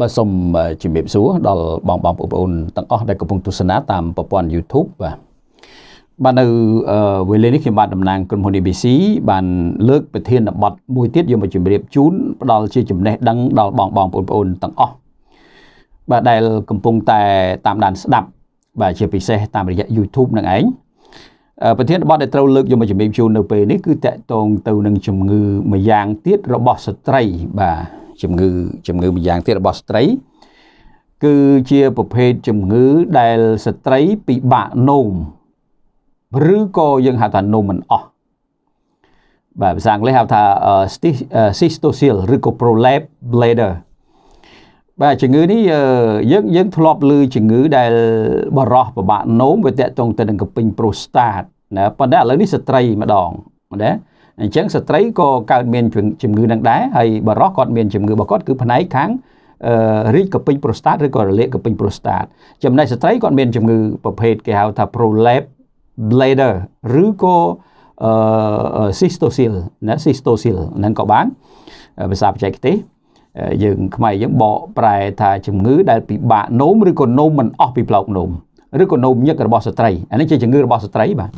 បាទសូមជំរាបសួរដល់បងបងបងប្អូនទាំងអស់ដែលកំពុងទស្សនាតាមប្រព័ន្ធ YouTube បាទបាទនៅវេលានេះខ្ញុំបាទតំណាងក្រុមហ៊ុន ABC បានលើកប្រធានបទមួយទៀតយកមកជម្រាបជូនផ្ដល់ជាចំណេះដឹងដល់បងបងបងប្អូនទាំងអស់បាទដែលកំពុងតែតាមដានស្ដាប់បាទជាពិសេសតាមរយៈ YouTube នឹងឯងប្រធានបទដែលត្រូវលើកយកមកជំរាបជូននៅពេលនេះគឺតកតងទៅនឹងជំងឺមួយយ៉ាងទៀតរបស់ស្ត្រីបាទជំងឺជំងឺមួយយ៉ាងទៀតរបស់ស្ត្រីគឺជាប្រភេទជំងឺដែលស្ត្រីពិបាកនោមឬក៏យើងហៅថានោមមិនអស់បាទភាសាអង់គ្លេសហៅថា cystosis ឬក៏ prolapse bladder បាទជំងឺនេះយើងយើងធ្លាប់ឮជំងឺដែល បរោះពិបាកនោមវាតកតងទៅនឹងកំពេញប្រូស្តាតណាប៉ុន្តែឥឡូវនេះស្ត្រីម្ដងណាអញ្ចឹងស្ត្រីក៏កើតមានជំងឺនឹងដែរហើយបរោះគាត់មានជំងឺរបស់គាត់គឺផ្នែកខាង រីកកំពេញប្រូស្តាតឬក៏រលាកកំពេញប្រូស្តាត ចំណែកស្ត្រីគាត់មានជំងឺប្រភេទគេហៅថា prolapse bladder ឬក៏អឺ cystosil ណា cystosil ហ្នឹងក៏បានភាសាបច្ចេកទេសយើងខ្មែរយើងបក ប្រែ ថាជំងឺដែលពិបាកនោមឬក៏នោមមិនអស់ពីផ្លោកនោមឬក៏នោមញឹករបស់ស្ត្រីអានេះជាជំងឺរបស់ស្ត្រីបាទ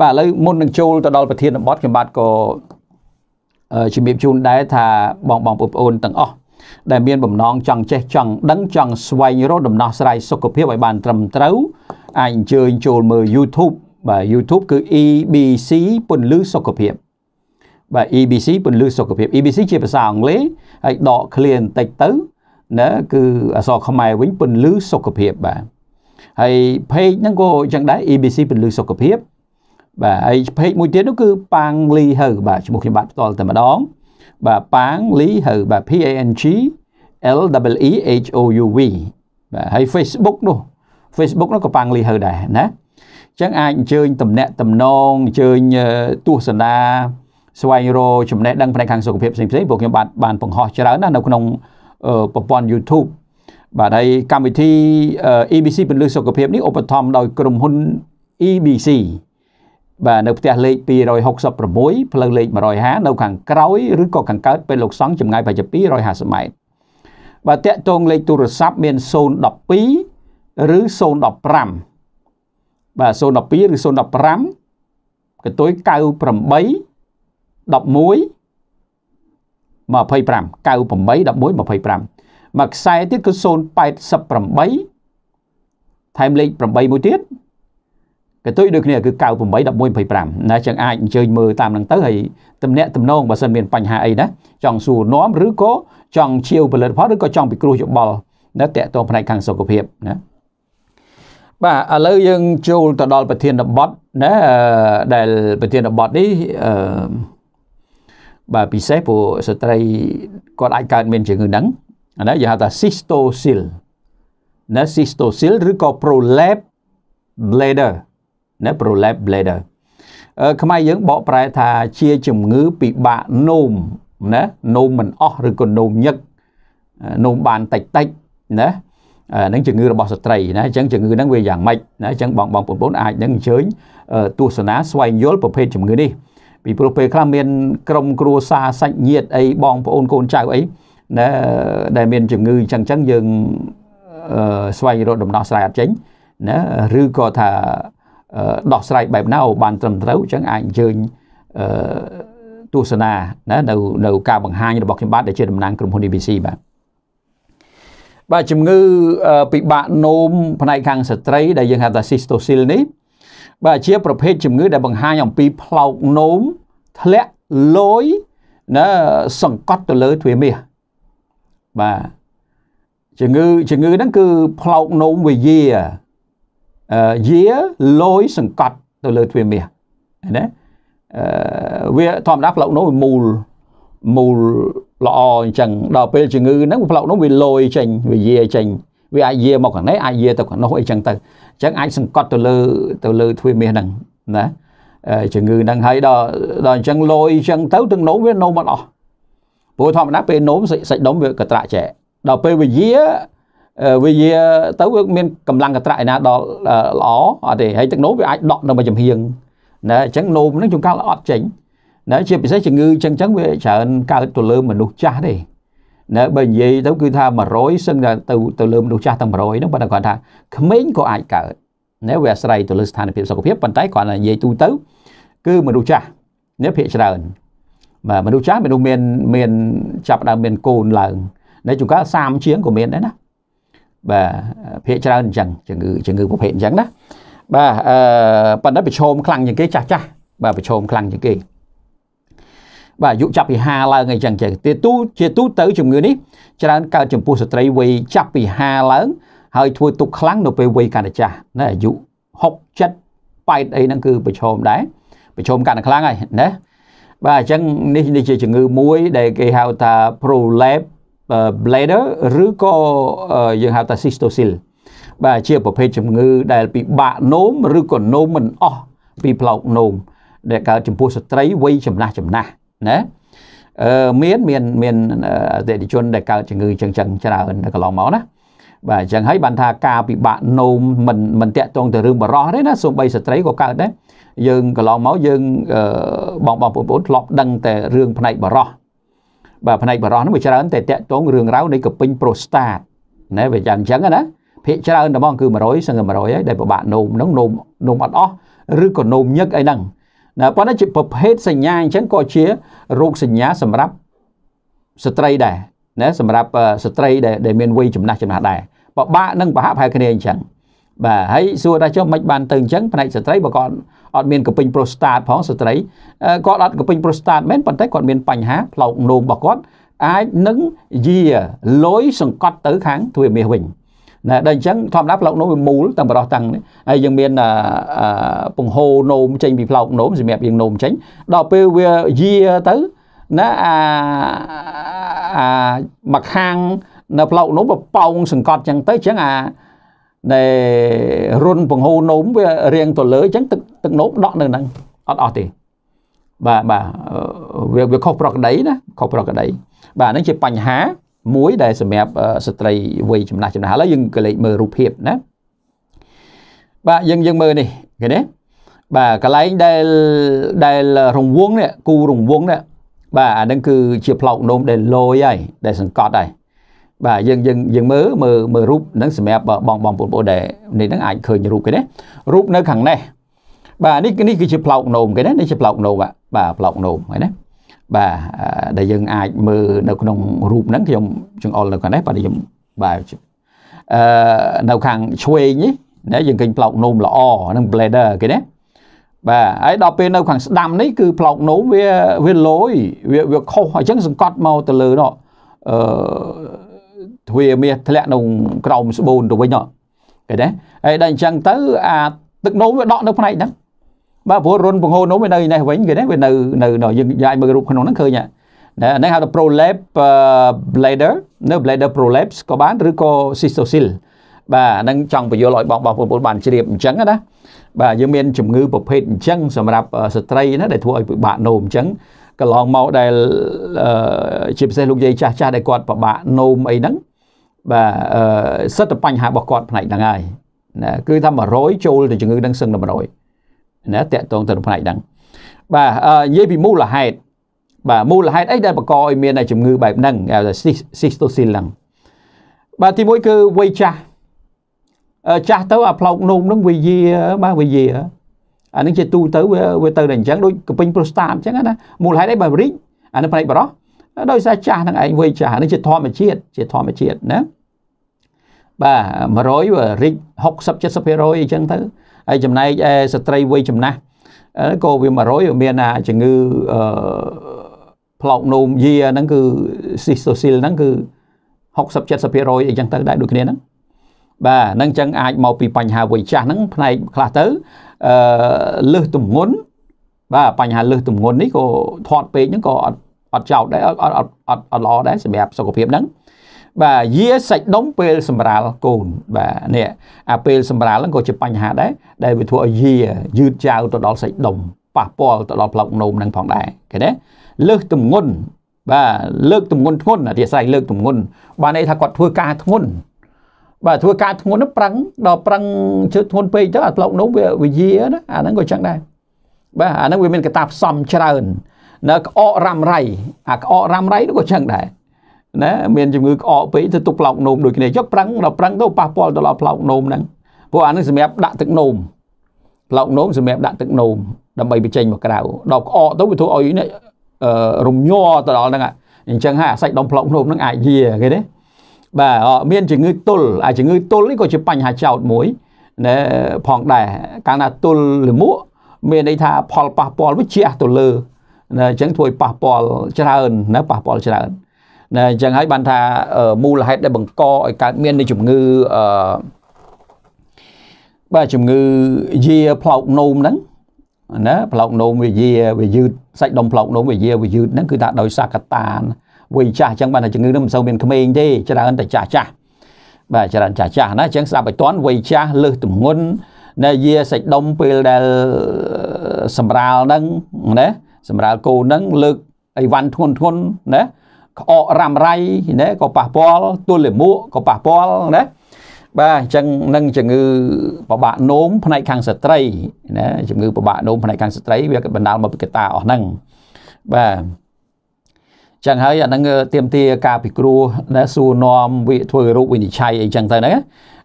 បាទឥឡូវមុននឹងចូលទៅដល់ប្រធានបទខ្ញុំបាទក៏ជំរាបជូនដែរថាបងបងប្អូនទាំងអស់ដែលមានបំណងចង់ចេះចង់ដឹងចង់ស្វែងរកដំណោះស្រាយសុខភាពឲ្យបាន ត្រឹមត្រូវ អាចអញ្ជើញចូលមើល YouTube បាទ YouTube គឺ EBC ពន្លឺសុខភាពបាទ EBC ពន្លឺសុខភាព EBC ជាភាសាអង់គ្លេសហើយដក clear បន្តិចទៅណាគឺអក្សរខ្មែរវិញពន្លឺសុខភាពបាទហើយ page ហ្នឹងក៏អញ្ចឹងដែរ EBC ពន្លឺសុខភាពបាទហើយ page មួយទៀតនោះគឺប៉ាងលីហៅបាទឈ្មោះខ្ញុំបាទផ្ទាល់តែម្ដងបាទប៉ាងលីហៅបាទ P A N G L E E H O U V បាទហើយ Facebook នោះ Facebook នោះក៏ប៉ាងលីហៅដែរណាអញ្ចឹងអាចអញ្ជើញតំណាក់តំណងអញ្ជើញទស្សនាស្វែងរកចំណេះដឹងផ្នែកខាងសុខភាពផ្សេងផ្សេងពួកខ្ញុំបាទបានបង្ហោះច្រើនណាស់នៅក្នុងប្រព័ន្ធ YouTube បាទហើយកម្មវិធី EBC ពន្លឺសុខភាពនេះឧបត្ថម្ភដោយក្រុមហ៊ុន EBC បាទនៅផ្ទះលេខ266ផ្លូវលេខ150នៅខាងក្រោយឬក៏ខាងកើតពេលលោកសង់ចម្ងាយប្រហែលជា250ម៉ែត្របាទតាក់ទងលេខទូរស័ព្ទមាន012ឬ015បាទ012ឬ015កន្ទុយ98 11 25 98 11 25មួយខ្សែទៀតគឺ088ថែមលេខ8មួយទៀតកន្ទុយដូចគ្នាគឺ98 11 25ណាចឹងអាចអញ្ជើញមើលតាមនឹងទៅហើយតំណាក់តំណងបើសិនមានបញ្ហាអីណាចង់សួរនាំឬក៏ចង់ជាវផលិតផលឬក៏ចង់ពិគ្រោះយោបល់ណាតេតងផ្នែកខាងសុខភាពណាបាទឥឡូវយើងចូលទៅដល់ប្រធានបទណាដែលប្រធានបទនេះអឺបាទពិសេសព្រោះស្ត្រីគាត់អាចកើតមានជំងឺហ្នឹងអានេះគេហៅថា cystosil ណា cystosil ឬក៏ prolapse bladder ណា prolapse bladder ខ្មែរយើងបកប្រែថាជាជំងឺពិបាកនោមណានោមមិនអស់ឬក៏នោមញឹកនោមបានតិចតិចណានឹងជំងឺរបស់ស្ត្រីណាអញ្ចឹងជំងឺហ្នឹងវាយ៉ាងម៉េចណាអញ្ចឹងបងបងប្អូនអាចនឹងអញ្ជើញទស្សនាស្វែងយល់ប្រភេទជំងឺនេះពីព្រោះពេលខ្លះមានក្រុមគ្រួសារសាច់ញាតិអីបងប្អូនកូនចៅអីណាដែលមានជំងឺអញ្ចឹងអញ្ចឹងយើងស្វែងរកដំណោះស្រាយអត់ចេញណាឬក៏ថាដោះស្រាយបែបណាឲ្យបានត្រឹមត្រូវអញ្ចឹងអាចអញ្ជើញទស្សនាណានៅនៅការបង្ហាញរបស់ខ្ញុំបាទដែលជាតំណាងក្រុមហ៊ុន ABC បាទបាទជំងឺពិបាកនោមផ្នែកខាងស្ត្រីដែលយើងហៅថា cystosil នេះបាទជាប្រភេទជំងឺ ដែលបង្ហាញអំពីផ្លោកនោមធ្លាក់លយណាសង្កត់ទៅលើទ្វាមាសបាទជំងឺជំងឺហ្នឹងគឺផ្លោកនោមវេយាអឺយាលយសង្កត់ទៅលើទ្វាមាសណាអឺវាធម្មតាផ្លោកនោមវាមូលមូលល្អអញ្ចឹងដល់ពេលជំងឺហ្នឹង ផ្លោកនោមវាលយចេញវេយាចេញវាអាចយាមកខាងនេះអាចយាទៅខាងនោះអីចឹងទៅអញ្ចឹងអាចសង្កត់ទៅលើទៅលើទ្វារមាសហ្នឹងណាជំងឺហ្នឹងហើយដល់ដល់អញ្ចឹងលយអញ្ចឹងទៅទាំងនោមវានោមអត់អស់ព្រោះធម្មតាពេលនោមសាច់សាច់ដុំវាកត្រាក់ចែដល់ពេលវាយាវាយាទៅវាមានកម្លាំងកត្រាក់ឯណាដល់ល្អអត់ទេហើយទឹកនោមវាអាចដក់នៅមួយចំហៀងណាអញ្ចឹងនោមហ្នឹងជួនកាលអត់ចេញណាជាពិសេសជំងឺអញ្ចឹងអញ្ចឹងវាច្រើនកើតទៅលើមនុស្សចាស់ទេណាបើនិយាយទៅគឺថា100សឹងតែទៅទៅលើមនុស្សចាស់តែ100ហ្នឹងប៉ុន្តែគាត់ថាក្មេងក៏អាចកើតណាវាអាស្រ័យទៅលើស្ថានភាពសុខភាពប៉ុន្តែគាត់និយាយទូទៅគឺមនុស្សចាស់ណាភាកច្រើនបាទមនុស្សចាស់មនុស្សមានមានចាប់ដើមមានកូនឡើងនៅជួនកាល30ជាងក៏មានដែរណាបាទភាកច្រើនអញ្ចឹងជំងឺជំងឺប្រភេទអញ្ចឹងណាបាទអឺប៉ុន្តែប្រឈមខ្លាំងជាងគេចាស់ចាស់បាទប្រឈមខ្លាំងជាងគេបាទអាយុចាប់ពី5ឡើងអីចឹងចឹងទីទូជាទូទៅជំងឺនេះច្រើនកើតចំពោះស្ត្រីវ័យចាប់ពី5ឡើង ហើយធ្វើទុកខ្លាំងនៅពេលវ័យកាន់តែចាស់ណាអាយុ6 7 8អីហ្នឹងគឺប្រឈមដែរប្រឈមកាន់តែខ្លាំងហើយណាបាទអញ្ចឹងនេះនេះជាជំងឺមួយដែលគេហៅថា prolapse bladder ឬក៏យើងហៅថា cystocele បាទជាប្រភេទជំងឺដែលពិបាកនោមឬក៏នោមមិនអស់ពីផ្លោកនោមដែលកើតចំពោះស្ត្រីវ័យចំណាស់ចំណាស់ណាអឺមានមានមានអតិថិជនដែលកើតជំងឺចឹងចឹងច្រើននៅកន្លងមកណាបាទអញ្ចឹងហើយបានថាការពិបាកនោមមិនមិនតាក់ទងទៅរឿងបរោះទេណាសូម្បីស្ត្រីក៏កើតដែរយើងកន្លងមកយើងបងបងបងប្អូនធ្លាប់ដឹងតែរឿងផ្នែកបរោះបាទផ្នែកបរោះនោះវាច្រើនតែតាក់ទងរឿងរ៉ាវនៃកពិញប្រូស្តាតណាវាយ៉ាងអញ្ចឹងណាភាគច្រើនតែហ្មងគឺ100សឹង100ហើយដែលពិបាកនោមហ្នឹងនោមនោមអត់អស់ឬក៏នោមញឹកអីហ្នឹងណាប៉ុន្តែជាប្រភេទសញ្ញាអញ្ចឹងក៏ជារូបសញ្ញា សម្រាប់ស្ត្រីដែរណាសម្រាប់ស្ត្រីដែលដែលមានវ័យចំណាស់ចំណាស់ដែរពិបាកនឹងប្រហាក់ប្រហែលគ្នាអញ្ចឹងបាទហើយសួរថាចុះមិនបានទៅអញ្ចឹងផ្នែកស្ត្រីបើគាត់អត់មានកពេញប្រូស្តាត ផងស្ត្រីគាត់អត់កពេញប្រូស្តាតមែនប៉ុន្តែគាត់មានបញ្ហាផ្លោកនោមរបស់គាត់ អាចនឹងយាលយសង្កត់ទៅខាងទ្វារមាសវិញណាដល់អញ្ចឹងធម្មតាផ្លោកនោមវាមូលទាំងបរោះទាំងនេះហើយយើងមានពង្ហូរនោមចេញពីផ្លោកនោមសម្រាប់យើងនោមចេញដល់ពេលវាយាទៅណាអាអាមកខាងនៅផ្លោកនោមវាប៉ោងសង្កត់អញ្ចឹងទៅអញ្ចឹងអានៃរុនពង្ហូរនោមវារៀងទៅលើអញ្ចឹងទឹកទឹកនោមដក់នៅហ្នឹងអត់អស់ទេបាទបាទវាខុសប្រក្រតីណាខុសប្រក្រតីបាទហ្នឹងជាបញ្ហាមួយដែលសម្រាប់ស្ត្រីវ័យចំណាស់ចំណាស់ឥឡូវយើងក៏លេចមើលរូបភាពណាបាទយើងយើងមើលនេះឃើញទេបាទកន្លែងដែលដែលរង្វង់នេះគូរង្វង់នេះបាទអានឹងគឺជាផ្លោកនោមដែលលយហើយដែលសង្កត់ហើយបាទយើងយើងយើងមើលមើលមើលរូបហ្នឹងសម្រាប់បងបងប្អូនដែលនេះហ្នឹងអាចឃើញរូបគេណារូបនៅខាងនេះបាទនេះនេះគឺជាផ្លោកនោមគេណានេះជាផ្លោកនោមបាទផ្លោកនោមហ្នឹងណាបាទដែលយើងអាចមើលនៅក្នុងរូបហ្នឹងខ្ញុំចង្អុលនៅខាងនេះបាទខ្ញុំបាទអឺនៅខាងឆ្វេងនេះណាយើងឃើញផ្លោកនោមល្អហ្នឹង blader គេណាបាទហើយដល់ពេលនៅខាងស្ដាំនេះគឺផ្លោកនោមវាវាលយវាវាខុសអញ្ចឹងសង្កត់មកទៅលើនោះអឺទ្វាមាសធ្លាក់នៅក្រោមស្បូនទៅវិញនោះគេណាហើយដល់អញ្ចឹងទៅអាទឹកនោមវាដក់នៅផ្នែកហ្នឹងបាទព្រោះរុនពងហូរនោះវានៅនេះវិញគេនេះវានៅនៅយើងយ៉ាយមើលរូបក្នុងហ្នឹងឃើញហ្នឹងហៅថា prolap bladder នៅ bladder prolapse ក៏បានឬក៏ cystosil បាទហ្នឹងចង់បញ្យល់ឲ្យបងបងប្អូនបានជ្រាបអញ្ចឹងណាបាទយើងមានជំងឺប្រភេទអញ្ចឹងសម្រាប់ស្ត្រីណាដែលធ្វើឲ្យពិបាកនោមអញ្ចឹងកន្លងមកដែលជាពិសេសលោកយាយចាស់ចាស់ដែលគាត់ពិបាកនោមអីហ្នឹងបាទសិតតែបញ្ហារបស់គាត់ផ្នែកហ្នឹងហើយណាគឺថា100ចូលទៅជំងឺហ្នឹងសឹងតែ100ណាតកតងទៅផ្នែកហ្នឹងបាទនិយាយពីមូលហេតុបាទមូលហេតុអីដែលបង្កឲ្យមានជំងឺបែបហ្នឹងហៅថាស៊ីស្តូស៊ីលហ្នឹងបាទទី1គឺវ័យចាស់ចាស់ទៅអាផ្លោកនោមហ្នឹងវាយាបាទវាយាអានឹងជាទូទៅវាទៅតែអញ្ចឹងដូចកំពេញប្រូស្តាតអញ្ចឹងណាមូលហេតុអីបើរីកអានឹងផ្នែកបរោះដោយសារចាស់ហ្នឹងឯងវ័យចាស់ហ្នឹងជាធម្មជាតិជាធម្មជាតិណាបាទ100រីក60 70%អីចឹងទៅហើយចំណែកឯស្ត្រីវ័យចំណាស់ក៏វា100មានអាជំងឺអឺផ្លោកនោមយាហ្នឹងគឺស៊ីសូស៊ីលហ្នឹងគឺ60 70%អីចឹងទៅ ដែរដូចគ្នាហ្នឹងបាទហ្នឹងចឹងអាចមកពីបញ្ហាវ័យចាស់ហ្នឹងផ្នែកខ្លះទៅអឺលឹះទម្ងន់បាទបញ្ហាលឹះទម្ងន់នេះក៏ធាត់ពេកហ្នឹងក៏អត់អត់ចោតដែរអត់អត់អត់ល្អដែរសម្រាប់សុខភាពហ្នឹងបាទយាសាច់ដុំពេលសម្រាលកូនបាទនេះអាពេលសម្រាលហ្នឹងក៏ជាបញ្ហាដែរដែលវាធ្វើឲ្យយាយឺតយ៉ាវទៅដល់សាច់ដុំប៉ះពាល់ទៅដល់ផ្លូវនោមហ្នឹងផងដែរឃើញទេលើសទម្ងន់បាទលើកទម្ងន់ធ្ងន់អធិស្ឋានលើកទម្ងន់បានន័យថាគាត់ធ្វើការធ្ងន់បាទធ្វើការធ្ងន់នឹងប្រឹង ដល់ប្រឹងជើធ្ងន់ពេកទៅអាផ្លុកនោះវាវិជាណាអាហ្នឹងក៏ចឹងដែរបាទអាហ្នឹងវាមានកតាផ្សំច្រើននៅក្អករ៉ាំរៃអាក្អករ៉ាំរៃនោះក៏ចឹងដែរណាមានជំងឺក្អកពេកទៅទុកផ្លោកនោមដូចគ្នាយកប្រឹងដល់ប្រឹងទៅប៉ះពាល់ទៅដល់ផ្លោកនោមហ្នឹងព្រោះអានេះសម្រាប់ដាក់ទឹកនោមផ្លោកនោមសម្រាប់ដាក់ទឹកនោមដើម្បីបញ្ចេញមកក្រៅដល់ក្អកទៅវាធ្វើឲ្យនេះរំញ័រទៅដល់ហ្នឹងអញ្ចឹងហើយអាសាច់ដុំផ្លោកនោមហ្នឹងអាចយាគេទេបាទមានជំងឺទល់អាជំងឺទល់នេះក៏ជាបញ្ហាចោតមួយណាផងដែរកាលណាទល់លមួកមានន័យថាផលប៉ះពាល់វាជះទៅលើអញ្ចឹងធ្វើឲ្យប៉ះពាល់ច្រើនណាប៉ះពាល់ច្រើនណាអញ្ចឹងហើយបានថាមូលហេតុដែលបង្កឲ្យកើតមាននៃជំងឺអឺបាទជំងឺយាផ្លោកនោមហ្នឹងណាផ្លោកនោមវាយាវាយឺតសាច់ដុំផ្លោកនោមវាយាវាយឺតហ្នឹងគឺថាដោយសារកតាវ័យចាស់អញ្ចឹងបានថាជំងឺហ្នឹងមិនសូវមានក្មេងទេច្រើនតែចាស់ចាស់បាទច្រើនចាស់ចាស់ណាអញ្ចឹងស្ដាប់ឲ្យតន់វ័យចាស់លើសទម្ងន់ណាយាសាច់ដុំពេលដែលសម្រាលហ្នឹងណាសម្រាលគោហ្នឹងលើកអីវ៉ាន់ធ្ងន់ធ្ងន់ណាក្អករ៉ាំរៃណាក៏ប៉ះពាល់ទល់លាមកក៏ប៉ះពាល់ណាបាទអញ្ចឹងនឹងជំងឺពិបាកនោមផ្នែកខាងស្ត្រីណាជំងឺពិបាកនោមផ្នែកខាងស្ត្រីវាបណ្ដាលមកពីកត្តាអស់ហ្នឹងបាទចឹងហើយអានឹងទៀមទា ការពិគ្រោះណាសួរនាំវាធ្វើរូបវិនិច្ឆ័យអីចឹងទៅហ្នឹង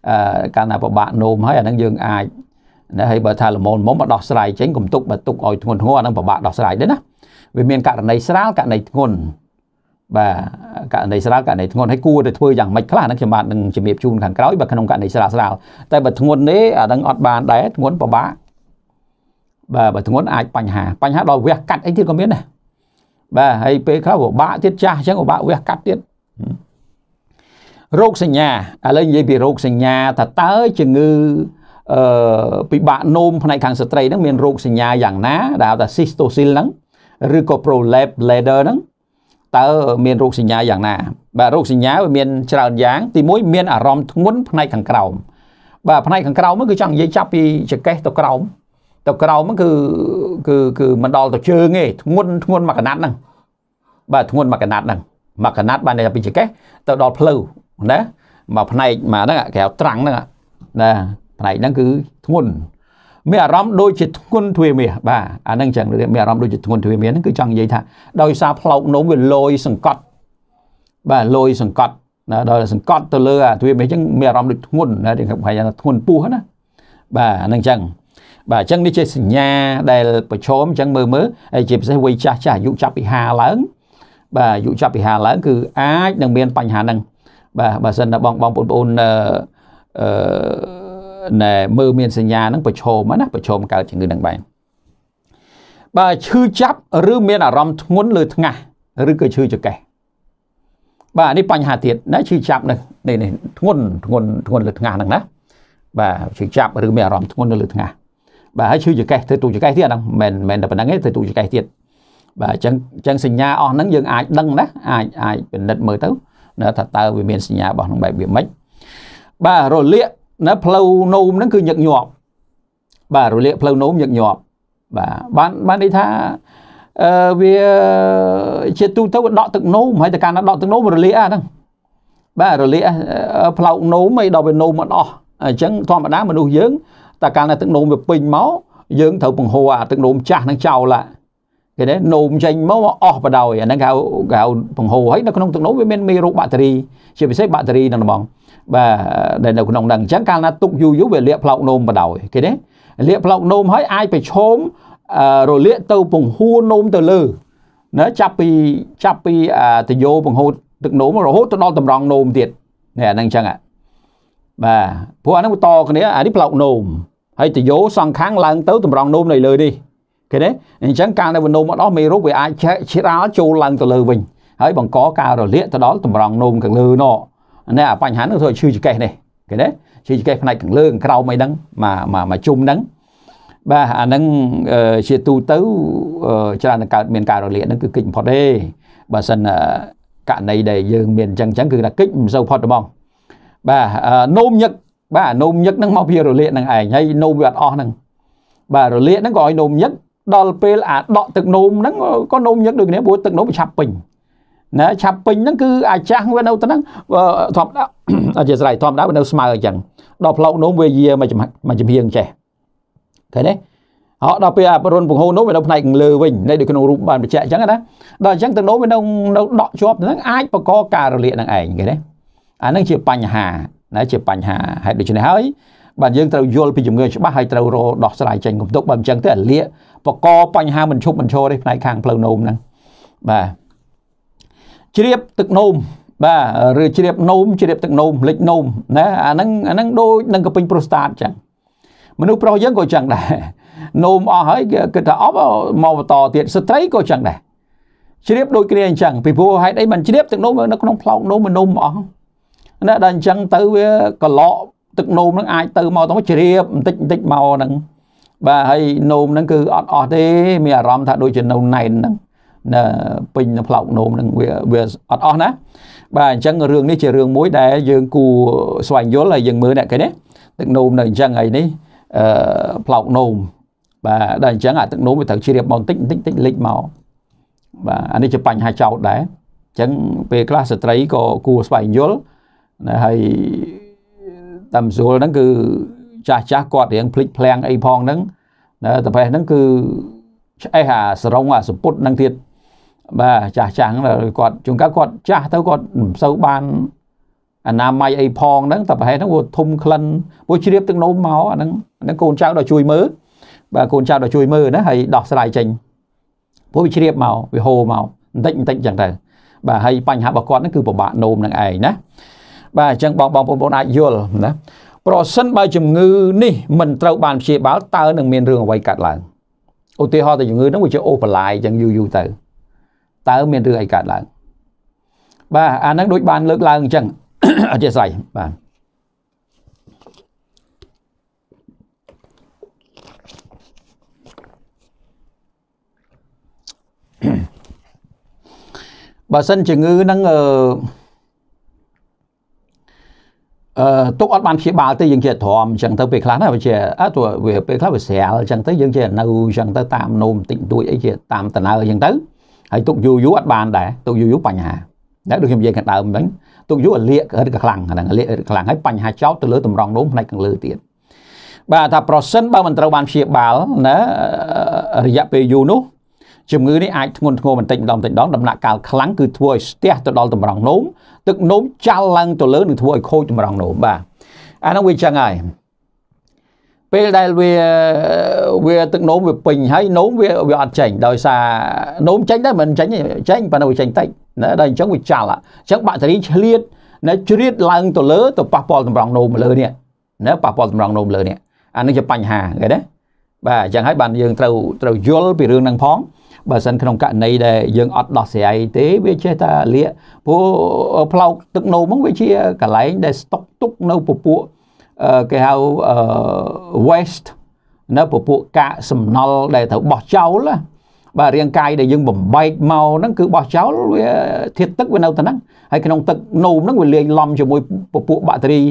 អឺកាលណាពិបាកនោមហើយអានឹងយើងអាចណាហើយបើថាល្មមមុំមកដោះស្រាយចេញកុំទុកបើទុកឲ្យធ្ងន់ធ្ងរអានឹងពិបាកដោះស្រាយដែរណាវាមានករណីស្រាលករណីធ្ងន់បាទករណីស្រាលករណីធ្ងន់ហើយគួរតែធ្វើយ៉ាងម៉េចខ្លះហ្នឹងខ្ញុំបាទនឹងជំរាបជូនខាងក្រោយបើក្នុងករណីស្រាលស្រាលតែបើធ្ងន់ទេអាហ្នឹងអត់បានដែរធ្ងន់ពិបាកបាទបើធ្ងន់អាចបញ្ហា បញ្ហាដល់វះកាត់អីទៀតក៏មានដែរបាទហើយពេលខ្លះពិបាកទៀតចាស់អញ្ចឹងពិបាកវះកាត់ទៀតរោគសញ្ញាឥឡូវនិយាយពីរោគសញ្ញា ថាតើជំងឺអឺពិបាកនោមផ្នែកខាងស្ត្រីហ្នឹងមានរោគសញ្ញាយ៉ាងណាដែលហៅថា cystosil ហ្នឹងឬក៏ prolapse bladder ហ្នឹងតើមានរោគសញ្ញាយ៉ាងណាបាទរោគសញ្ញាវាមានច្រើនយ៉ាងទី1មានអារម្មណ៍ធ្ងន់ផ្នែកខាងក្រោមបាទផ្នែកខាងក្រោមហ្នឹងគឺចង់និយាយចាប់ពីចង្កេះទៅក្រោមទៅក្រោមហ្នឹងគឺគឺគឺមិនដល់ទៅជើងទេធ្ងន់ធ្ងន់មកកណាត់ហ្នឹងបាទធ្ងន់មកកណាត់ហ្នឹងមកកណាត់បានតែពីចង្កេះទៅដល់ភ្លៅណាមកផ្នែកមកហ្នឹងគេហៅត្រាំងហ្នឹងណាផ្នែកហ្នឹងគឺធ្ងន់មានអារម្មណ៍ដូចជាធ្ងន់ទ្វាមាសបាទអាហ្នឹងចឹងមានអារម្មណ៍ដូចជាធ្ងន់ទ្វាមាសហ្នឹងគឺចង់និយាយថាដោយសារផ្លោកនោមវាលយសង្កត់បាទលយសង្កត់ណាដល់សង្កត់ទៅលើអាទ្វាមាសចឹងមានអារម្មណ៍ដូចធ្ងន់ណាគេហៅថាធ្ងន់ពោះណាបាទអាហ្នឹងចឹងបាទអញ្ចឹងនេះជាសញ្ញាដែលប្រឈមអញ្ចឹងមើលមើលហើយជាពិសេសវ័យចាស់ចាស់អាយុចាប់ពី50ឡើងបាទអាយុចាប់ពី50ឡើង គឺអាចនឹងមានបញ្ហាហ្នឹងបាទបើសិនតែបងបងប្អូនអឺណែមើលមានសញ្ញាហ្នឹងប្រឈមណាប្រឈមកើតជំងឺនឹងបែបបើឈឺចាប់ឬមានអារម្មណ៍ធ្ងន់លើថ្ងាសឬក៏ឈឺចង្កេះបាទនេះបញ្ហាទៀតណាឈឺចាប់នេះនេះធ្ងន់ធ្ងន់ធ្ងន់លើថ្ងាសហ្នឹងណាបាទឈឺចាប់ឬមានអារម្មណ៍ធ្ងន់នៅលើថ្ងាសបាទហើយឈឺចង្កេះទៅទូចង្កេះទៀតហ្នឹងមិនមែនតែប៉ុណ្្នឹងទេទៅទូចង្កេះទៀតបាទអញ្ចឹងអញ្ចឹងសញ្ញាអស់ហ្នឹងយើងអាចដឹងណាអាចអាចពិនិត្យមើលទៅណាថាតើវាមានសញ្ញារបស់ហ្នឹងបែបវាមិនបាទរលាកណាផ្លូវនោមហ្នឹងគឺញឹកញាប់បាទរលាកផ្លូវនោមញឹកញាប់បាទបានបានន័យថាអឺវាជាទូទៅដកទឹកនោមហើយតែការដកទឹកនោមរលាកអាហ្នឹងបាទរលាកផ្លោកនោមអីដល់វានោមអត់អស់អញ្ចឹងធម្មតាមនុស្សយើងតែកាលណាទឹកនោមវាពេញមកយើងត្រូវបង្ហូរអាទឹកនោមចាស់ហ្នឹងចោលឡាគេណែនោមចេញមកអស់បដ ôi អាហ្នឹងគេហៅគេហៅបង្ហូរហើយនៅក្នុងទឹកនោះវាមានមេរោគបាក់តេរីជាពិសេសបាក់តេរីហ្នឹងហ្មងបាទដែលនៅក្នុងហ្នឹងអញ្ចឹងកាលណាទុកយូរយូរវាលាកផ្លោកនោមបដ ôi គេណែលាកផ្លោកនោមហើយអាចប្រឈមរលាកទៅពង្ហួរនោមទៅលើណាចាប់ពីចាប់ពីតយោពង្ហូរទឹកនោមរហូតទៅដល់តម្រង់នោមទៀតនេះអាហ្នឹងអញ្ចឹងបាទព្រោះអាហ្នឹងតគ្នាអានេះផ្លោកនោមហើយតយោសងខាងឡើងទៅតម្រង់នោមនៅលើនេះគេទេអញ្ចឹងការដែលវានោមមកដល់មេរោគវាអាចច្រាលចូលឡើងទៅលើវិញហើយបង្កការរលាកទៅដល់តម្រង់នោមខាងលើណោនេះអាបញ្ហានោះធ្វើឈឺចង្កេះនេះគេទេឈឺចង្កេះផ្នែកខាងលើខាងក្រោមអីហ្នឹងមកមកមកជុំហ្នឹងបាទអាហ្នឹងជាទូទៅច្រើនតែកើតមានការរលាកហ្នឹងគឺគិតបំផុតទេបើសិនករណីដែលយើងមានអញ្ចឹងអញ្ចឹងគឺថាគិតមិនសូវផុតទេបងបាទនោមញឹកបាទនោមញឹកហ្នឹងមកពីរលាកហ្នឹងឯងហើយនោមវាអត់អស់ហ្នឹងបាទរលាកហ្នឹងក៏ឲ្យនោមញឹកដល់ពេលអាដកទឹកនោមហ្នឹងក៏នោមញឹកដូចគ្នាព្រោះទឹកនោមវាឆាប់ពេញណាឆាប់ពេញហ្នឹងគឺអាចាស់វានៅទៅហ្នឹងធម្មតាអធិស្ស្រ័យធម្មតាវានៅស្មើអញ្ចឹងដល់ផ្លោកនោមវាយាមួយចំមួយចំហៀងចេះឃើញទេអោដល់ពេលអាបរុនពង្ហូរនោមវានៅផ្នែកលើវិញនៃដូចក្នុងរូបបានបញ្ជាក់អញ្ចឹងណាដល់អញ្ចឹងទឹកនោមវានៅនៅដកជាប់ហ្នឹងអាចបង្កការរលាកនឹងឯងឃើញទេអាហ្នឹងជាបញ្ហាណាជាបញ្ហាហេតុដូច្នេះហើយបាទយើងត្រូវយល់ពីជំងឺច្បាស់ហើយត្រូវរដោះស្រាយចេញកុំទុកបើមិនអញ្ចឹងទៅអាលាកបកកបញ្ហាមិនឈប់មិនឈរទេផ្នែកខាងផ្លូវនោមហ្នឹងបាទជ្រាប ទឹកនោមបាទឬជ្រាបនោមជ្រាបទឹកនោមលិចនោមណាអាហ្នឹងអាហ្នឹងដូចនឹងកពេញប្រូស្តាតចឹងមនុស្សប្រុសយើងក៏ចឹងដែរនោមអស់ហើយគេគិតថាអប់មកបន្តទៀតស្ត្រីក៏ចឹងដែរជ្រាបដូចគ្នាអញ្ចឹងពីព្រោះហេតុអីមិនជ្រាបទឹកនោមនៅក្នុងផ្លោកនោមមិននោមអស់ណាដល់អញ្ចឹងទៅវាកឡោទឹកនោមនឹងអាចទៅមកទៅជ្រាបបន្តិចបន្តិចមកហ្នឹងបាទហើយនោមហ្នឹងគឺអត់អស់ទេមានអារម្មណ៍ថាដូចជានៅណែនហ្នឹងណាពេញនៅផ្លោកនោមហ្នឹងវាវាអត់អស់ណាបាទអញ្ចឹងរឿងនេះជារឿងមួយដែលយើងគួរស្វែងយល់ហើយយើងមើលអ្នកគេនេះទឹកនោមនៅអញ្ចឹងអីនេះអឺផ្លោកនោមបាទដល់អញ្ចឹងអាទឹកនោមវាត្រូវជ្រាបមកបន្តិចបន្តិចតិចលិចមកបាទអានេះជាបញ្ហាចោតដែរអញ្ចឹងពេលខ្លះស្ត្រីក៏គួរស្វែងយល់ហើយតាមស្រួលហ្នឹងគឺចាស់ចាស់គាត់រៀងភ្លេចភ្លាំងអីផងហ្នឹងតែប្រេះហ្នឹងគឺឆ្អេះអាសរងអាសពុតហ្នឹងទៀតបាទចាស់ចាស់ហ្នឹងគាត់ជួនកាលគាត់ចាស់ទៅគាត់មិនសូវបានអនាម័យអីផងហ្នឹងតែប្រហែលហ្នឹងវាធំក្លិនពួកជ្រាបទឹកនោមមកអាហ្នឹងហ្នឹងកូនចៅដល់ជួយមើលបាទកូនចៅដល់ជួយមើលណាហើយដោះស្រាយចេញពួកវាជ្រាបមកវាហូរមកបន្តិចបន្តិចចឹងទៅបាទហើយបញ្ហារបស់គាត់ហ្នឹងគឺពិបាកនោមនឹងឯងណាបាទអញ្ចឹងបងបងប្អូនអាចយល់ណាប្រសិនបើជំងឺនេះមិនត្រូវបានព្យាបាលតើនឹងមានរឿងអ្វីកើតឡើងឧទាហរណ៍ទៅជំងឺហ្នឹងវាជាអូសបន្លាយអញ្ចឹងយូរយូរទៅតើមានរឿងអីកើតឡើងបាទអាហ្នឹងដូចបាន លើកឡើងអញ្ចឹងអធិស្ឋានបាទបើសិនជំងឺហ្នឹងអឺអឺទុកអត់បានព្យាបាលទេយើងជាទ្រាំអញ្ចឹងទៅពេលខ្លះណាវាជាអើទោះវាពេលខ្លះវាស្រាលអញ្ចឹងទៅយើងជានៅអញ្ចឹងទៅតាមនោមតិចតួចអីជាតាមតណើអញ្ចឹងទៅហើយទុកយូរយូរអត់បានដែរទុកយូរយូរបញ្ហាតែដូចខ្ញុំនិយាយខាងដើមមិញទុកយូរលាករឹតខ្លាំងហ្នឹងលាករឹតខ្លាំងហើយបញ្ហាចោតទៅលើតម្រងនោមផ្នែកខាងលើទៀតបាទថាប្រសិនបើមិនត្រូវបានព្យាបាលណារយៈពេលយូរនោះជំងឺនេះអាចធ្ងន់ធ្ងរបន្តិចម្ដងបន្តិចម្ដងដំណាក់កាលខ្លាំងគឺធ្វើឲ្យស្ទះទៅដល់តម្រងនោមទឹកនោមចាល់ឡើងទៅលើនឹងធ្វើឲ្យខូចតម្រងនោមបាទអាហ្នឹងវាចឹងហើយពេលដែលវាវាទឹកនោមវាពេញហើយនោមវាវាអត់ចេញដោយសារនោមចេញដែរមិនចេញចេញប៉ុន្តែវាចេញតិចណាដល់អញ្ចឹងវាចាល់អញ្ចឹងបាក់តេរីឆ្លៀតណាជ្រៀតឡើងទៅលើទៅប៉ះពាល់តម្រងនោមលើនេះណាប៉ះពាល់តម្រងនោមលើនេះអានេះជាបញ្ហាគេណាបាទអញ្ចឹងហើយបានយើងត្រូវត្រូវយល់ពីរឿងហ្នឹងផងបើសិនក្នុងករណីដែលយើងអត់ដោះស្រាយទេវាចេះតែលាកព្រោះផ្លោកទឹកនោមហ្នឹងវាជាកន្លែងដែលស្តុកទុកនៅពពួកគេហៅ waste នៅពពួកកាកសំណល់ដែលត្រូវបោះចោលណាបាទរាងកាយដែលយើងបំបែកមកហ្នឹងគឺបោះចោលវាធាតុទឹកវានៅតែហ្នឹងហើយក្នុងទឹកនោមហ្នឹងវាលាយឡំជាមួយពពួកបាក់តេរី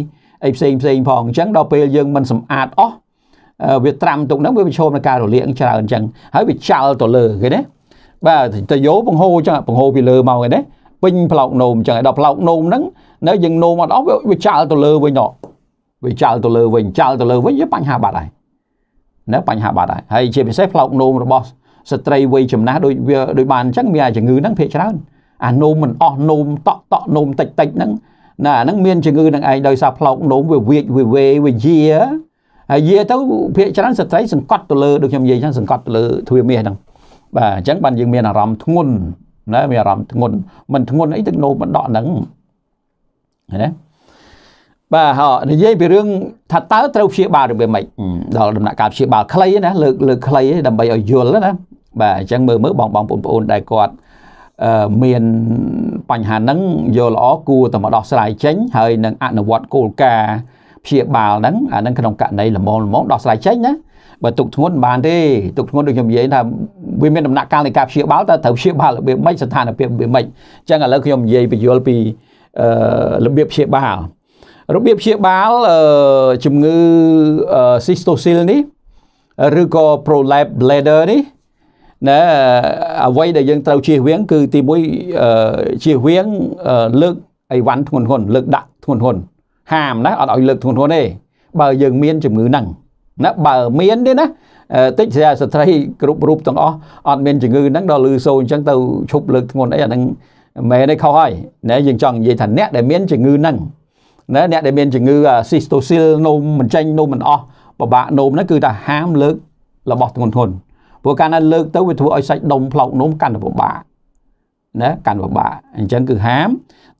អីផ្សេងផ្សេងផងអញ្ចឹងដល់ពេលយើងមិនសម្អាតអស់វាត្រាំទុកហ្នឹងវាប្រឈមនឹងការរលាកច្រើនអញ្ចឹងហើយវាចោលទៅលើគេណាបាទទៅយោបង្ហូរអញ្ចឹងបង្ហូរពីលើមកគេណាពេញផ្លោកនោមអញ្ចឹងដល់ផ្លោកនោមហ្នឹងនៅយើងនោមអត់អស់វាចោលទៅលើវិញដល់វាចោលទៅលើវិញចោលទៅលើវិញវាបញ្ហាបាត់ហើយណាបញ្ហាបាត់ហើយហើយជាពិសេសផ្លោកនោមរបស់ស្ត្រីវ័យចំណាស់ដូចវាដូចបានអញ្ចឹងមានអាជំងឺហ្នឹងភាគច្រើនអានោមមិនអស់នោមតក់តក់នោមតិចតិចហ្នឹងណាអាហ្នឹងមានជំងឺនឹងឯងដោយសារផ្លោកនោមវាវៀចវាវេវាយាហើយយាទៅភាកច្រើនស្ត្រីសង្កត់ទៅលើដូចខ្ញុំនិយាយចឹងសង្កត់ទៅលើទ្វាមាសហ្នឹងបាទអញ្ចឹងបានយើងមានអារម្មណ៍ធ្ងន់ណាមានអារម្មណ៍ធ្ងន់មិនធ្ងន់អីទឹកនោមបណ្ដក់ហ្នឹងណាបាទហោនិយាយពីរឿងថាតើត្រូវព្យាបាលឬមិនដល់ដំណាក់កាលព្យាបាលខ្លីណាលើកលើកខ្លីដើម្បីឲ្យយល់ណាបាទអញ្ចឹងមើលមើលបងបងបងប្អូនដែលគាត់មានបញ្ហាហ្នឹងយល់ល្អគួរតែមកដោះស្រាយចេញ ហើយនឹងអនុវត្តគោលការណ៍ព្យាបាលហ្នឹងអាហ្នឹងក្នុងករណីល្មមល្មមដោះស្រាយចេញណាបើទុកធ្ងន់បានទេទុកធ្ងន់ដូចខ្ញុំនិយាយថាវាមានដំណាក់កាលនៃការព្យាបាលតើត្រូវព្យាបាលរបៀបម៉េចស្ថានភាពរបៀបម៉េចអញ្ចឹងឥឡូវខ្ញុំនិយាយបញ្យល់ពីរបៀបព្យាបាលរបៀបព្យាបាលជំងឺ Cystosil នេះឬក៏ prolapse bladder នេះណាអ្វីដែលយើងត្រូវជៀសវាងគឺទី1ជៀសវាងលើកអីវ៉ាន់ធ្ងន់ធ្ងន់លើកដាក់ធ្ងន់ធ្ងន់ហាមណាអត់ឲ្យលើកធ្ងន់ធ្ងរទេបើយើងមានជំងឺហ្នឹងណាបើមានទេណាតិចស្រីស្ត្រីគ្រប់រូបទាំងអស់អត់មានជំងឺហ្នឹងដល់លឺសូរអញ្ចឹងទៅឈប់លើកធ្ងន់អីអាហ្នឹងមែនទេខុសហើយណែយើងចង់និយាយថាអ្នកដែលមានជំងឺហ្នឹងណែអ្នកដែលមានជំងឺស៊ីស្តូស៊ីលនោមមិនចេញនោមមិនអស់ពិបាកនោមហ្នឹងគឺថាហាមលើករបស់ធ្ងន់ធ្ងរព្រោះកាលណាលើកទៅវាធ្វើឲ្យសាច់ដុំផ្លោកនោមកាន់តែពិបាកណាកាន់ពិបាកអញ្ចឹងគឺហាម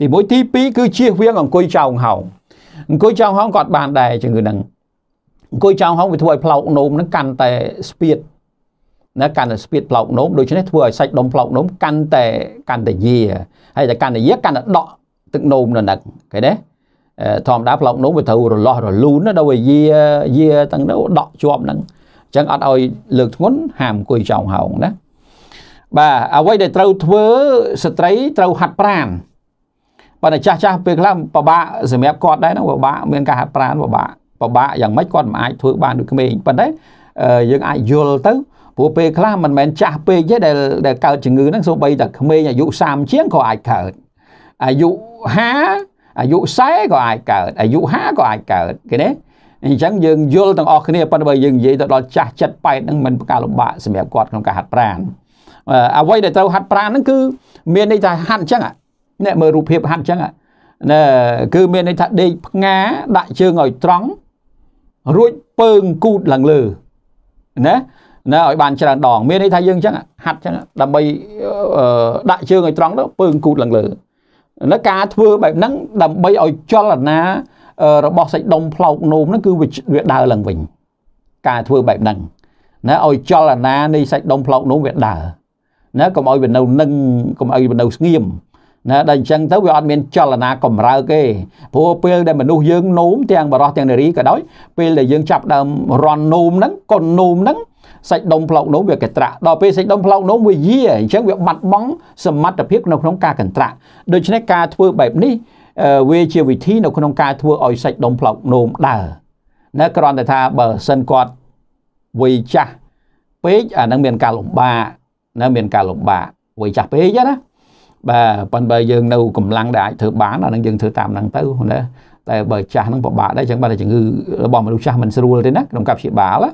ទី1ទី2គឺជៀសវាងអង្គុយចោងហោងអង្គុយចောင်းហោងក៏អត់បានដែរជំងឺហ្នឹងអង្គុយចောင်းហោងវាធ្វើឲ្យផ្លោកនោមហ្នឹងកាន់តែស្ពាតណាកាន់តែស្ពាតផ្លោកនោមដូច្នេះធ្វើឲ្យសាច់ដុំផ្លោកនោមកាន់តែកាន់តែយាហើយតែកាន់តែយាកាន់តែដក់ទឹកនោមនៅហ្នឹងឃើញទេធម្មតាផ្លោកនោមវាត្រូវរលាស់រលូនដល់វាយាយាទាំងនោះដក់ជាប់ហ្នឹងអញ្ចឹងអត់ឲ្យលើកធ្ងន់ហាមអង្គុយចောင်းហោងណាបាទអ្វីដែលត្រូវធ្វើស្ត្រីត្រូវហាត់ប្រាណប៉ុន្តែចាស់ចាស់ពេលខ្លះពិបាកសម្រាប់គាត់ដែរហ្នឹងពិបាកមានការហាត់ប្រាណពិបាកពិបាកយ៉ាងម៉េចគាត់មិនអាចធ្វើបានដូចក្មេងប៉ុន្តែយើងអាចយល់ទៅព្រោះពេលខ្លះមិនមែនចាស់ពេកទេដែលដែលកើតជំងឺហ្នឹងសូម្បីតែក្មេងអាយុ30ជាងក៏អាចកើតអាយុ50អាយុ40ក៏អាចកើតអាយុ5ក៏អាចកើតគេណាអញ្ចឹងយើងយល់ទាំងអស់គ្នាប៉ុន្តែបើយើងនិយាយទៅដល់ចាស់ចិត្តប៉ែតហ្នឹងមិនប្រកាលំបាកសម្រាប់គាត់ក្នុងការហាត់ប្រាណអ្វីដែលត្រូវហាត់ប្រាណហ្នឹងគឺ មានន័យថាហាត់អញ្ចឹងអ្នកមើលរូបភាពហាត់អញ្ចឹងណាគឺមានន័យថាដេកផ្ងាដាក់ជើងឲ្យត្រង់រួចពើងគូតឡើងលើណាណាឲ្យបានច្រើនដងមានន័យថាយើងអញ្ចឹងហាត់អញ្ចឹងដើម្បីដាក់ជើងឲ្យត្រង់ទៅពើងគូតឡើងលើណាការធ្វើបែបហ្នឹងដើម្បីឲ្យចលនារបស់សាច់ដុំផ្លោកនោមហ្នឹងគឺវាដើរឡើងវិញការធ្វើបែបហ្នឹងណាឲ្យចលនានៃសាច់ដុំផ្លោកនោមវាដើរណាកុំឲ្យវានៅនឹងកុំឲ្យវានៅស្ងៀមណាដល់អញ្ចឹងទៅវាអត់មានចលនាកម្រើកទេព្រោះពេលដែលមនុស្សយើងនោមទាំងបរោះទាំងនារីក៏ដោយពេលដែលយើងចាប់ដើមរន់នោមហ្នឹងកូននោមហ្នឹងសាច់ដុំផ្លោកនោមវាកន្ត្រាក់ដល់ពេលសាច់ដុំផ្លោកនោមវាយាអញ្ចឹងវាបាត់បង់សមត្ថភាពនៅក្នុងការកន្ត្រាក់ដូច្នេះការធ្វើបែបនេះវាជាវិធីនៅក្នុងការធ្វើឲ្យសាច់ដុំផ្លោកនោមដើរណាគ្រាន់តែថាបើសិនគាត់វ័យចាស់ពេកអានឹងមានការលំបាកណាមានការលំបាកវ័យចាស់ពេកណាបាទប៉ុន្តែយើងនៅកម្លាំងដែលអាចធ្វើបានអានឹងយើងធ្វើតាមហ្នឹងទៅណាតែបើចាស់ហ្នឹងពិបាកដែរចឹងបាទជំងឺរបស់មនុស្សចាស់មិនស្រួលទេណាក្នុងការព្យាបាលណា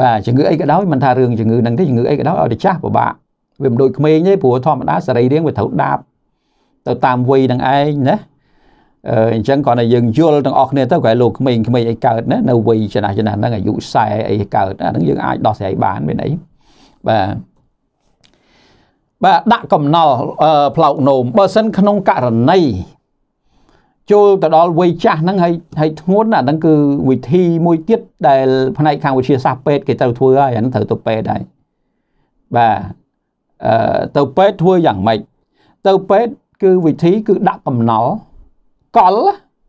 បាទជំងឺអីក៏ដោយមិនថារឿងជំងឺហ្នឹងទេជំងឺអីក៏ដោយឲ្យតែចាស់ពិបាកវាមិនដូចក្មេងទេព្រោះធម្មតាសរីរាង្គវាត្រូវដាប់ទៅតាមវ័យហ្នឹងឯងណាអញ្ចឹងគាត់តែយើងយល់ទាំងអស់គ្នាទៅក៏លោកក្មេងក្មេងអីកើតណានៅវ័យចំណាស់ចំណាស់ហ្នឹងអាយុ40អីកើតអាហ្នឹងយើងអាចដោះស្រាយបានមានអីបាទបាទដាក់កំណល់ផ្លោកនោមបើសិនក្នុងករណីចូលទៅដល់វ័យចាស់ហ្នឹងហើយហើយធ្ងន់អាហ្នឹងគឺវិធីមួយទៀតដែលផ្នែកខាងវិទ្យាសាស្ត្រពេទ្យគេត្រូវធ្វើហើយអាហ្នឹងត្រូវទៅពេទ្យហើយបាទអឺទៅពេទ្យធ្វើយ៉ាងម៉េចទៅពេទ្យគឺវិធីគឺដាក់កំណល់កល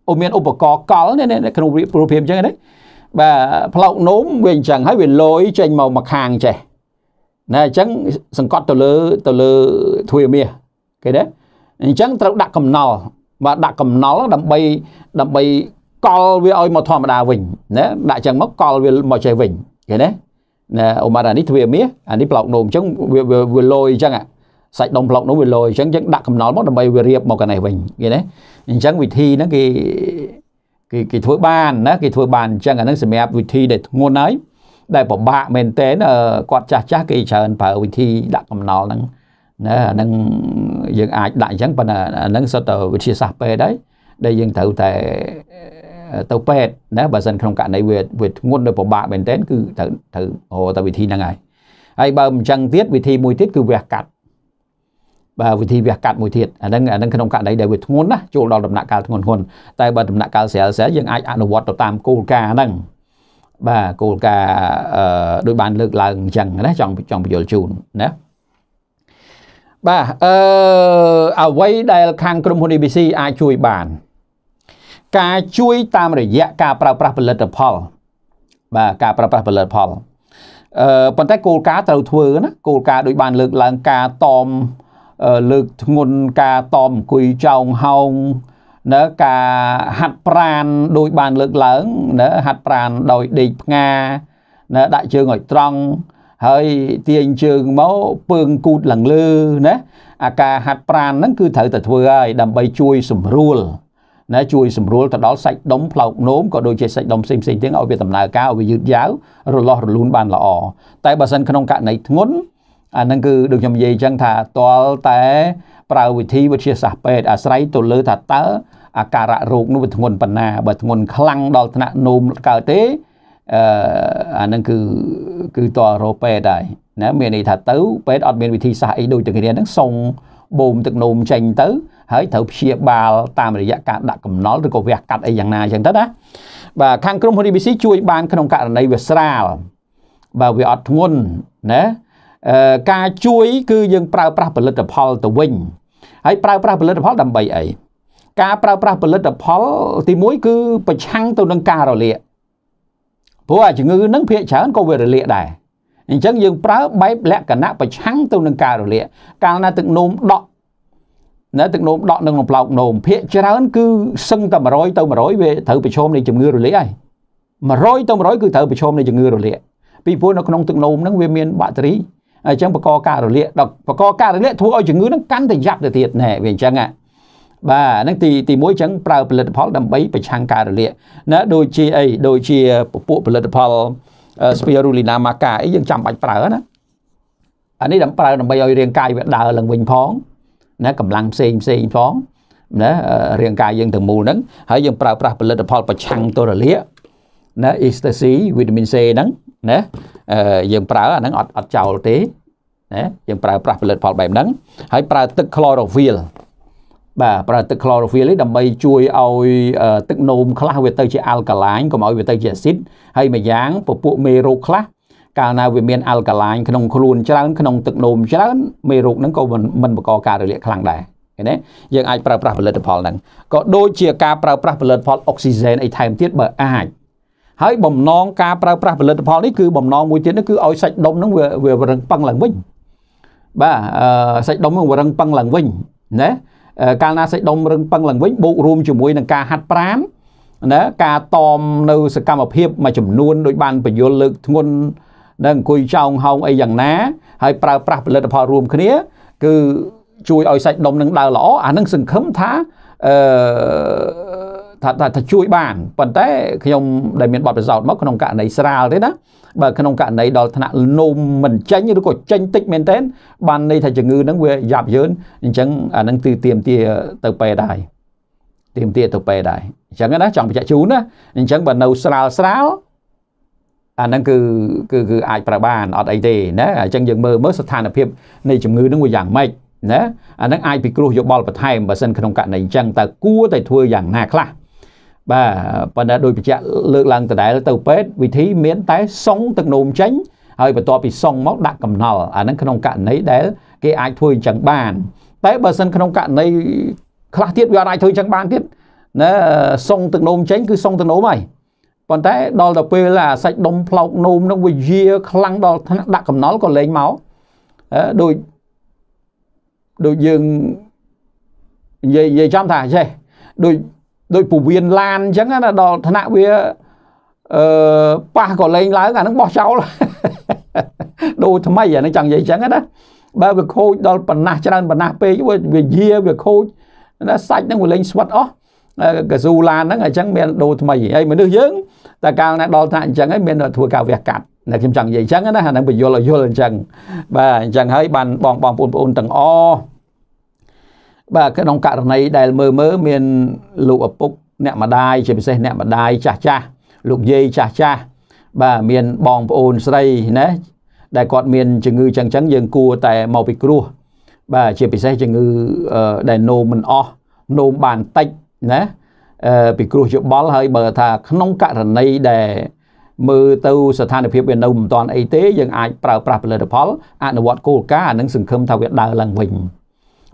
អូមានឧបករណ៍កលនេះក្នុងរូបភាពអញ្ចឹងណាបាទផ្លោកនោមវាអញ្ចឹងហើយវាលយចេញមកមកខាងចេះណែអញ្ចឹងសង្កត់ទៅលើទៅលើទ្វាមាសគេណាអញ្ចឹងត្រូវដាក់កំណល់បាទដាក់កំណល់ដើម្បីដើម្បីកលវាឲ្យមកធម្មតាវិញណាដាក់អញ្ចឹងមកកលវាមកចេះវិញគេណាណាអូម៉ារអានេះទ្វាមាសអានេះប្លោកនោមអញ្ចឹងវាវាលយអញ្ចឹងសាច់ដុំប្លោកនោមវាលយអញ្ចឹងយើងដាក់កំណល់មកដើម្បីវារៀបមកកណេះវិញគេណាអញ្ចឹងវិធីហ្នឹងគេគេគេធ្វើបានណាគេធ្វើបានអញ្ចឹងអាហ្នឹងសម្រាប់វិធីដែលធ្ងន់ហើយដែលពិបាកមែនទែនគាត់ចាស់ចាស់គេច្រើនប្រើវិធីដាក់កំណល់ហ្នឹងណាអាហ្នឹងយើងអាចដាក់អញ្ចឹងប៉ុន្តែអាហ្នឹងសុទ្ធតែវិទ្យាសាស្ត្រពេទ្យហើយដែលយើងត្រូវតែទៅពេទ្យណាបើសិនក្នុងករណីវាវាធ្ងន់ឬពិបាកមែនទែនគឺត្រូវត្រូវហៅតែវិធីហ្នឹងហើយហើយបើមិនអញ្ចឹងទៀតវិធីមួយទៀតគឺវះកាត់បាទវិធីវះកាត់មួយទៀតអាហ្នឹងអាហ្នឹងក្នុងករណីដែលវាធ្ងន់ណាចូលដល់ដំណាក់កាលធ្ងន់ធ្ងន់តែបើដំណាក់កាលស្រាលស្រាលយើងអាចអនុវត្តទៅតាមគោលការណ៍ហ្នឹងបាទគោលការណ៍ដូចបាន លើកឡើងអញ្ចឹងណាចង់ចង់បញ្យល់ជូនណាបាទអឺអ្វីដែល ខាងក្រុមហ៊ុន ABC អាចជួយបាន ការជួយ តាមរយៈការប្រើប្រាស់ផលិតផល បាទការប្រើប្រាស់ផលិតផលអឺប៉ុន្តែគោលការណ៍ត្រូវធ្វើណាគោលការណ៍ដូចបាន លើកឡើងការតមលើកធ្ងន់ការតមអង្គុយចោងហោងនៅការហាត់ប្រានដោយបានលើកឡើងណាហាត់ប្រានដោយដេកផ្ងាណាដាក់ជើងឲ្យត្រង់ហើយទាញជើងមកពើងគូតឡើងលើណាអាការហាត់ប្រានហ្នឹងគឺត្រូវតែធ្វើហើយដើម្បីជួយសម្រួលណាជួយសម្រួលទៅដល់សាច់ដុំផ្លោកនោមក៏ដូចជាសាច់ដុំផ្សេងផ្សេងទៀតឲ្យវាដំណើរការឲ្យវាយឺតយ៉ាវរលាស់រលូនបានល្អតែបើសិនក្នុងករណីធ្ងន់អាហ្នឹងគឺដូចខ្ញុំនិយាយអញ្ចឹងថាតលតែប្រើវិធីវិទ្យាសាស្ត្រពេទ្យអាស្រ័យទៅលើថាតើអាការៈរោគនោះវាធ្ងន់ប៉ុណ្ណាបើធ្ងន់ខ្លាំងដល់ថ្នាក់នោមកើតទេអឺអាហ្នឹងគឺគឺតរោពេទ្យដែរណាមានន័យថាទៅពេទ្យអត់មានវិធីសាស្ត្រអីដូចតែគ្នាហ្នឹងសុងបូមទឹកនោមចេញទៅហើយត្រូវព្យាបាលតាមរយៈការដាក់កំណល់ឬក៏វះកាត់អីយ៉ាងណាអញ្ចឹងទៅណាបាទខាងក្រុមហ៊ុន ABC ជួយបានក្នុងករណីវាស្រាលបើវាអត់ធ្ងន់ណាការជួយ គឺយើងប្រើប្រាស់ផលិតផលទៅវិញហើយប្រើប្រាស់ផលិតផលដើម្បីអីការប្រើប្រាស់ផលិតផល ទី1គឺប្រឆាំងទៅនឹងការរលាកព្រោះអាជំងឺនឹងភាកច្រើនក៏វារលាកដែរអញ្ចឹងយើងប្រើបែបលក្ខណៈប្រឆាំងទៅនឹងការរលាកកាលណាទឹកនោមដក់នៅទឹកនោមដក់នឹងប្លោកនោមភាកច្រើន គឺសឹងតែ100ទៅ100វាត្រូវប្រឈមនឹងជំងឺរលាកហើយ100ទៅ100គឺត្រូវប្រឈមនឹងជំងឺរលាក ពីព្រោះនៅក្នុងទឹកនោមហ្នឹងវាមានបាក់តេរីអញ្ចឹងបកកការរលាកដល់បកកការរលាកធ្វើឲ្យជំងឺនឹងកាន់តែយ៉ាប់ទៅទៀតណែវាអញ្ចឹងហ่ะបាទហ្នឹងទីទី1អញ្ចឹងប្រើផលិតផល ដើម្បីប្រឆាំងការរលាកណាដូចជាអីដូចជាពពួកផលិតផល spirulina maca អីយើងចាំបាច់ប្រើណាអានេះដើម្បីប្រើដើម្បីឲ្យរាងកាយវាដើរឡើងវិញផងណាកម្លាំងផ្សេងផ្សេងផងណារាងកាយយើងទាំងមូលហ្នឹងហើយយើងប្រើប្រាស់ផលិតផល ប្រឆាំងទរលាកណា ecstasy វីតាមីន C ហ្នឹងណាយើងប្រើអាហ្នឹងអត់អត់ចោលទេណាយើងប្រើប្រាស់ផលិតផលបែបហ្នឹងហើយប្រើទឹក chlorophyll បាទប្រើទឹក chlorophyll នេះដើម្បីជួយឲ្យទឹកនោមខ្លះវាទៅជា alkaline កុំឲ្យវាទៅជា acid ហើយម្យ៉ាងពពួកមេរោគខ្លះ កាលណាវាមាន alkaline ក្នុងខ្លួនច្រើនក្នុងទឹកនោមច្រើនមេរោគហ្នឹងក៏មិនបង្កការរលាកខ្លាំងដែរឃើញទេយើងអាចប្រើប្រាស់ផលិតផលហ្នឹងក៏ដូចជាការប្រើប្រាស់ផលិតផល oxygen អីថែមទៀតបើអាចហើយបំណងការប្រើប្រាស់ផលិតផលនេះគឺបំណងមួយទៀតគឺឲ្យសាច់ដុំហ្នឹងវាវារឹងប៉ឹងឡើងវិញបាទសាច់ដុំហ្នឹងវារឹងប៉ឹងឡើងវិញណាកាលណាសាច់ដុំរឹងប៉ឹងឡើងវិញបូករួមជាមួយនឹងការហាត់ប្រាណណាការតមនៅសកម្មភាពមួយចំនួនដោយបានបញ្យលលើកធ្ងន់នៅអង្គុយចោងហោងអីយ៉ាងណា ហើយប្រើប្រាស់ផលិតផលរួមគ្នាគឺជួយឲ្យសាច់ដុំនឹងដើរល្អអានឹងសង្ឃឹមថាអឺថាថាជួយបានប៉ុន្តែខ្ញុំដែលមានបទពិសោធន៍មកក្នុងករណីស្រាលទេណាបើក្នុងករណីដល់ថ្នាក់នោមមិនចេញឬក៏ចេញតិចមែនទែនបានន័យថាជំងឺហ្នឹងវាយ៉ាប់យឺនអញ្ចឹងអាហ្នឹងគឺទៀមទាទៅពេទ្យដែរទៀមទាទៅពេទ្យដែរអញ្ចឹងណាចង់បញ្ជាក់ជូនណាអញ្ចឹងបើនៅស្រាលស្រាលអាហ្នឹងគឺគឺគឺអាចប្រើបានអត់អីទេណាអញ្ចឹងយើងមើលមើលស្ថានភាពនៃជំងឺហ្នឹងវាយ៉ាងម៉េចណាអាហ្នឹងអាចពិគ្រោះយោបល់បន្ថែមបើសិនក្នុងករណីអញ្ចឹងតើគួរតែធ្វើយ៉ាងណាខ្លះបាទប៉ុន្តែដោយបញ្ជាក់លើកឡើងដដែលទៅពេទ្យវិធីមានតែសុងទឹកនោមចេញហើយបន្ទាប់ពីសុងមកដាក់កំណល់អាហ្នឹងក្នុងករណីដែលគេអាចធ្វើអញ្ចឹងបានតែបើសិនក្នុងករណីខ្លះទៀតវាអាចធ្វើអញ្ចឹងបានទៀតណាសុងទឹកនោមចេញគឺសុងទឹកនោមហើយប៉ុន្តែដល់ទៅពេលអាសាច់ដុំផ្លោកនោមនឹងវាយាខ្លាំងដល់ថ្នាក់ដាក់កំណល់ក៏លែងមកដូចដូចយើងនិយាយនិយាយចាំថាចេះដូចដូចពវៀនឡានអញ្ចឹងណាដល់ថ្នាក់វាអឺប៉ះក៏លេងឡើងអានឹងបោះចោលដូរថ្មីអានឹងចង់និយាយអញ្ចឹងណាបើវាខូចដល់បណ្ណះច្រើនបណ្ណះពេកវាយាវាខូចណាសាច់នឹងវាលេងស្វិតអស់កស៊ូឡានហ្នឹងអញ្ចឹងមានដូរថ្មីហើយមនុស្សយើងតែកាលណាដល់ថ្នាក់អញ្ចឹងហើយមានធ្វើការវះកាត់តែខ្ញុំចង់និយាយអញ្ចឹងណាហ្នឹងបញ្យល់ឲ្យយល់អញ្ចឹងបាទអញ្ចឹងហើយបានបងបងប្អូនទាំងអស់បាទក្នុងករណីដែលមើលមើលមានលោកឪពុកអ្នកម្ដាយជាពិសេសអ្នកម្ដាយចាស់ចាស់លោកយាយចាស់ចាស់បាទមានបងប្អូនស្រីណាដែលគាត់មានជំងឺចឹងចឹងយើងគួរតែមកពីគ្រោះបាទជាពិសេសជំងឺដែលនោមមិនអស់នោមបានតិចណាពីគ្រោះយោបល់ហើយបើថាក្នុងករណីដែលមើលទៅស្ថានភាពវានៅមិនទាន់អីទេយើងអាចប្រើប្រាស់ផលិតផល អនុវត្តគោលការណ៍អានឹងសង្ឃឹមថាវាដើរឡើងវិញ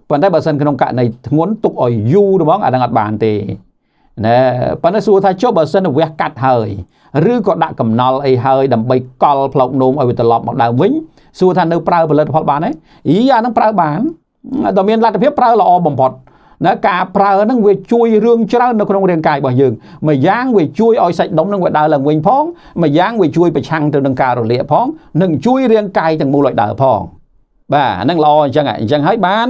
ប៉ុន្តែបើសិនក្នុងករណីធ្ងន់ទុកឲ្យយូរហ្មងអានឹងអត់បានទេណាប៉ុន្តែសួរថាចុះបើសិនវះកាត់ហើយឬក៏ដាក់កំណល់អីហើយដើម្បីកលផ្លោកនោមឲ្យវាត្រឡប់មកដើមវិញសួរថានៅប្រើផលិតផលបានទេអីអានឹងប្រើបានតែមានលទ្ធភាពប្រើល្អបំផុតណាការប្រើហ្នឹងវាជួយរឿងច្រើននៅក្នុងរាងកាយរបស់យើងមួយយ៉ាងវាជួយឲ្យសាច់ដុំហ្នឹងវាដើរឡើងវិញផងមួយយ៉ាងវាជួយប្រឆាំងទៅនឹងការរលាកផងនិងជួយរាងកាយទាំងមូលឲ្យដើរផងបាទហ្នឹងល្អអញ្ចឹងអញ្ចឹងហើយបាន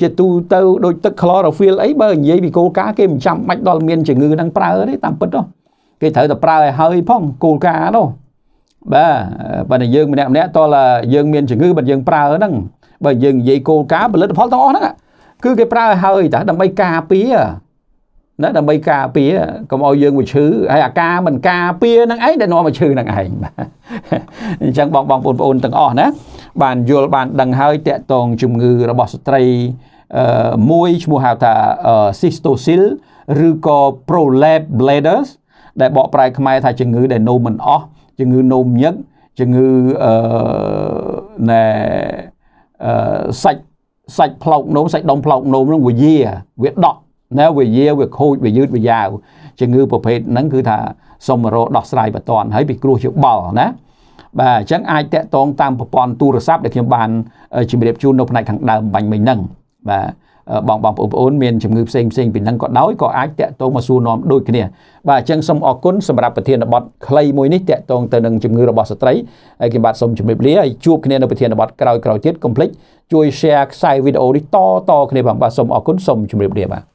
ជាទូទៅដូចទឹក chlorophyll អីបើនិយាយពីគោលការណ៍គេមិនចាំបាច់ដល់មានជំងឺនឹងប្រើទេតាមពិតនោះគេត្រូវតែប្រើឲ្យហើយផងគោលការណ៍នោះបាទបើតែយើងម្នាក់ម្នាក់តោះយើងមានជំងឺបើយើងប្រើហ្នឹងបើយើងនិយាយគោលការណ៍ផលិតផលទាំងអស់ហ្នឹងគឺគេប្រើឲ្យហើយតែដើម្បីការពារណាដើម្បីការពារកុំឲ្យយើងវាឈឺហើយអាការមិនការពារនឹងឯងដែលនាំមកឈឺនឹងឯងបាទអញ្ចឹងបងបងប្អូនទាំងអស់ណាបានយល់បានដឹងហើយតកតងជំងឺរបស់ស្ត្រីមួយឈ្មោះហៅថា cystosil ឬក៏ prolapse bladders ដែលបកប្រែ ខ្មែរថាជំងឺដែលនោមមិនអស់ជំងឺនោមញឹកជំងឺអឺណែសាច់សាច់ផ្លោកនោមសាច់ដុំផ្លោកនោមនឹងវាយា វាដក់ណាវាយាវាខូចវាយឺតវាយ៉ាវជំងឺប្រភេទហ្នឹងគឺថាសុំរោដោះស្រាយបន្ទាន់ហើយពីគ្រោះយោបល់ណាបាទអញ្ចឹងអាចតាក់ទងតាមប្រព័ន្ធទូរស័ព្ទដែលខ្ញុំបានជម្រាបជូននៅផ្នែកខាងដើមបាញ់មិញហ្នឹងបាទបងបងប្អូនមានជំងឺផ្សេងផ្សេងពីនឹងក៏ដោយក៏អាចតាក់ទងមកសួរនាំដូចគ្នាបាទអញ្ចឹងសូមអរគុណសម្រាប់ប្រធានបទខ្លីមួយនេះតាក់ទងទៅនឹងជំងឺរបស់ស្ត្រីហើយខ្ញុំបាទសូមជម្រាបលាហើយជួបគ្នានៅប្រធានបទក្រោយៗទៀតកុំភ្លេចជួយ share ខ្សែវីដេអូនេះតតគ្នាបងបាទសូមអរគុណសូមជម្រាបលាបាទ